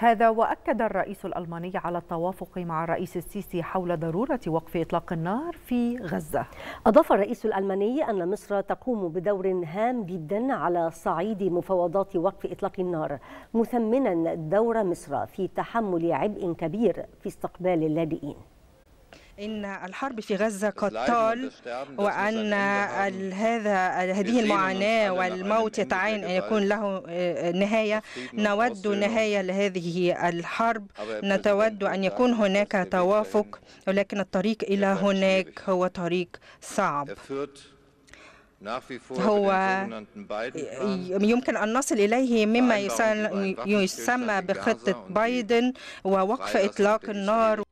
هذا وأكد الرئيس الألماني على التوافق مع الرئيس السيسي حول ضرورة وقف إطلاق النار في غزة أضاف الرئيس الألماني أن مصر تقوم بدور هام جدا على صعيد مفاوضات وقف إطلاق النار مثمنا دور مصر في تحمل عبء كبير في استقبال اللاجئين إن الحرب في غزة قد طال وأن هذا هذه المعاناة والموت يتعين أن يكون له آه، نهاية نود نهاية لهذه الحرب نتود أن يكون هناك توافق ولكن الطريق إلى هناك هو طريق صعب er هو يمكن أن نصل إليه مما يسمى بخطة بايدن ووقف إطلاق النار